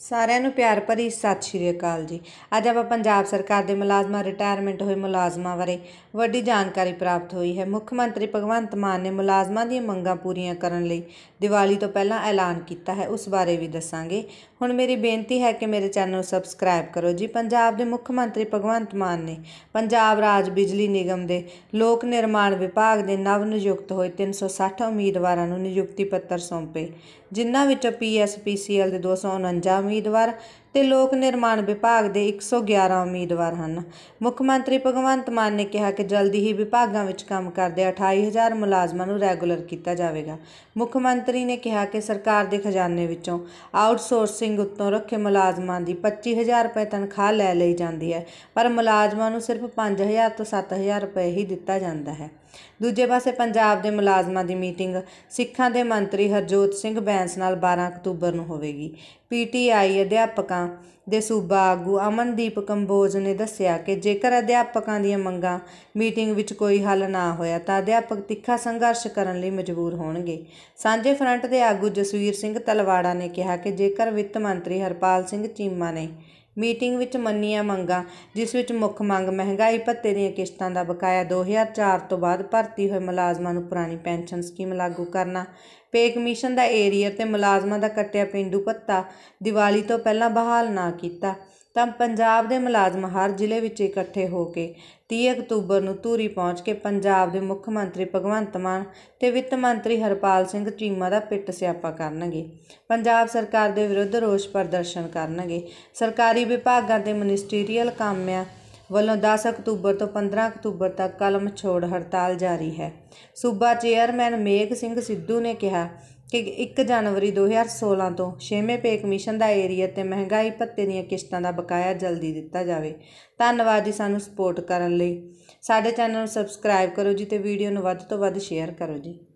ਸਾਰਿਆਂ ਨੂੰ ਪਿਆਰ ਭਰੀ ਸਤਿ ਸ਼੍ਰੀ ਅਕਾਲ ਜੀ ਅੱਜ ਆਪਾਂ ਪੰਜਾਬ ਸਰਕਾਰ ਦੇ ਮੁਲਾਜ਼ਮਾਂ ਰਿਟਾਇਰਮੈਂਟ ਹੋਏ ਮੁਲਾਜ਼ਮਾਂ ਬਾਰੇ ਵੱਡੀ ਜਾਣਕਾਰੀ ਪ੍ਰਾਪਤ ਹੋਈ ਹੈ ਮੁੱਖ ਮੰਤਰੀ ਭਗਵੰਤ ਮਾਨ ਨੇ ਮੁਲਾਜ਼ਮਾਂ ਦੀਆਂ ਮੰਗਾਂ ਪੂਰੀਆਂ ਕਰਨ ਲਈ ਦੀਵਾਲੀ ਤੋਂ ਪਹਿਲਾਂ ਐਲਾਨ ਕੀਤਾ ਹੈ ਉਸ ਬਾਰੇ ਵੀ ਦੱਸਾਂਗੇ ਹੁਣ ਮੇਰੀ ਬੇਨਤੀ ਹੈ ਕਿ ਮੇਰੇ ਚੈਨਲ ਨੂੰ ਸਬਸਕ੍ਰਾਈਬ ਕਰੋ ਜੀ ਪੰਜਾਬ ਦੇ ਮੁੱਖ ਮੰਤਰੀ ਭਗਵੰਤ ਮਾਨ ਨੇ ਪੰਜਾਬ ਰਾਜ ਬਿਜਲੀ ਨਿਗਮ ਦੇ ਲੋਕ ਨਿਰਮਾਣ ਵਿਭਾਗ ਦੇ ਨਵ ਨਿਯੁਕਤ ਹੋਏ 360 ਉਮੀਦਵਾਰਾਂ ਨੂੰ ਨਿਯੁਕਤੀ ਪੱਤਰ ਸੌਂਪੇ ਜਿਨ੍ਹਾਂ ਵਿੱਚੋਂ ਪੀਐਸਪੀਸੀਐਲ ਦੇ 249 ਉਮੀਦਵਾਰ ਤੇ ਲੋਕ ਨਿਰਮਾਣ ਵਿਭਾਗ ਦੇ 111 ਉਮੀਦਵਾਰ ਹਨ ਮੁੱਖ ਮੰਤਰੀ ਭਗਵੰਤ ਮਾਨ ਨੇ ਕਿਹਾ ਕਿ ਜਲਦੀ ਹੀ ਵਿਭਾਗਾਂ ਵਿੱਚ ਕੰਮ ਕਰਦੇ 28000 ਮੁਲਾਜ਼ਮਾਂ ਨੂੰ ਰੈਗੂਲਰ ਕੀਤਾ ਜਾਵੇਗਾ ਮੁੱਖ ਮੰਤਰੀ ਨੇ ਕਿਹਾ ਕਿ ਸਰਕਾਰ ਦੇ ਖਜ਼ਾਨੇ ਵਿੱਚੋਂ ਆਊਟਸੋਰਸਿੰਗ ਉੱਤੋਂ ਰੱਖੇ ਮੁਲਾਜ਼ਮਾਂ ਦੀ 25000 ਰੁਪਏ ਤਨਖਾਹ ਲੈ ਲਈ ਜਾਂਦੀ ਹੈ ਪਰ ਮੁਲਾਜ਼ਮਾਂ ਨੂੰ ਸਿਰਫ 5000 ਤੋਂ 7000 ਰੁਪਏ ਹੀ ਦਿੱਤਾ ਜਾਂਦਾ ਹੈ ਦੂਜੇ ਪਾਸੇ ਪੰਜਾਬ ਦੇ ਮੁਲਾਜ਼ਮਾਂ ਦੀ ਮੀਟਿੰਗ ਸਿੱਖਾਂ ਦੇ ਮੰਤਰੀ ਹਰਜੋਤ ਸਿੰਘ ਬੈਂਸ ਨਾਲ 12 ਅਕਤੂਬਰ ਨੂੰ ਹੋਵੇਗੀ ਪੀਟੀਆਈ ਅਧਿਆਪਕਾਂ ਸਕੂਲਾਂ ਦੇ ਸੂਬਾ ਆਗੂ ਅਮਨਦੀਪ ਕੰਬੋਜ ਨੇ ਦੱਸਿਆ ਕਿ ਜੇਕਰ ਅਧਿਆਪਕਾਂ ਦੀਆਂ ਮੰਗਾਂ ਮੀਟਿੰਗ ਵਿੱਚ ਕੋਈ ਹੱਲ ਨਾ ਹੋਇਆ ਤਾਂ ਅਧਿਆਪਕ ਤਿੱਖਾ ਸੰਘਰਸ਼ ਕਰਨ ਲਈ ਮਜਬੂਰ ਹੋਣਗੇ ਸਾਂਝੇ ਫਰੰਟ ਦੇ ਆਗੂ ਜਸਵੀਰ ਸਿੰਘ ਤਲਵਾੜਾ ਨੇ ਕਿਹਾ ਕਿ ਜੇਕਰ ਵਿੱਤ ਮੰਤਰੀ ਹਰਪਾਲ ਸਿੰਘ ਚੀਮਾ ਨੇ ਮੀਟਿੰਗ ਵਿੱਚ ਮੰਨੀਆਂ ਮੰਗਾਂ ਜਿਸ ਵਿੱਚ ਮੁੱਖ ਮੰਗ ਮਹਿੰਗਾਈ ਭੱਤੇ ਦੀਆਂ ਕਿਸ਼ਤਾਂ ਦਾ ਬਕਾਇਆ 2004 ਤੋਂ ਬਾਅਦ ਭਰਤੀ ਹੋਏ ਮੁਲਾਜ਼ਮਾਂ ਨੂੰ ਪੁਰਾਣੀ ਪੈਨਸ਼ਨ ਸਕੀਮ ਲਾਗੂ ਕਰਨਾ ਪੇ ਕਮਿਸ਼ਨ ਦਾ ਏਰੀਆ ਤੇ ਮੁਲਾਜ਼ਮਾਂ ਦਾ ਕੱਟਿਆ ਪਿੰਡੂ ਭੱਤਾ ਦੀਵਾਲੀ ਤੋਂ ਪਹਿਲਾਂ ਬਹਾਲ ਨਾ ਕੀਤਾ ਤਾਂ ਪੰਜਾਬ ਦੇ ਮੁਲਾਜ਼ਮ ਹਰ ਜ਼ਿਲ੍ਹੇ ਵਿੱਚ ਇਕੱਠੇ ਹੋ ਕੇ 30 ਅਕਤੂਬਰ ਨੂੰ ਧੂਰੀ ਪਹੁੰਚ ਕੇ ਪੰਜਾਬ ਦੇ ਮੁੱਖ ਮੰਤਰੀ ਭਗਵੰਤ ਮਾਨ ਤੇ ਵਿੱਤ ਮੰਤਰੀ ਹਰਪਾਲ ਸਿੰਘ ਚੀਮਾ ਦਾ ਪਿੱਟ ਸਿਆਪਾ ਕਰਨਗੇ ਪੰਜਾਬ ਸਰਕਾਰ ਦੇ ਵਿਰੁੱਧ ਰੋਸ ਪ੍ਰਦਰਸ਼ਨ ਕਰਨਗੇ ਸਰਕਾਰੀ ਵਿਭਾਗਾਂ ਤੇ ਮਿਨਿਸਟਰੀਅਲ ਕਾਮਿਆਂ ਵੱਲੋਂ 10 ਅਕਤੂਬਰ ਤੋਂ 15 ਅਕਤੂਬਰ ਤੱਕ ਕਲਮ ਛੋੜ ਹੜਤਾਲ ਜਾਰੀ ਹੈ ਸੂਬਾ ਚੇਅਰਮੈਨ ਮੇਕ ਸਿੰਘ ਸਿੱਧੂ ਨੇ ਕਿਹਾ ਕਿ 1 ਜਨਵਰੀ 2016 ਤੋਂ 6ਵੇਂ ਪੇ ਕਮਿਸ਼ਨ ਦਾ ਏਰੀਆ ਤੇ ਮਹਿੰਗਾਈ ਭੱਤੇ ਦੀਆਂ ਕਿਸ਼ਤਾਂ ਦਾ ਬਕਾਇਆ ਜਲਦੀ ਦਿੱਤਾ ਜਾਵੇ ਧੰਨਵਾਦ ਜੀ ਸਾਨੂੰ ਸਪੋਰਟ ਕਰਨ ਲਈ ਸਾਡੇ ਚੈਨਲ ਨੂੰ ਸਬਸਕ੍ਰਾਈਬ ਕਰੋ ਜੀ ਤੇ ਵੀਡੀਓ ਨੂੰ ਵੱਧ ਤੋਂ ਵੱਧ ਸ਼ੇਅਰ ਕਰੋ ਜੀ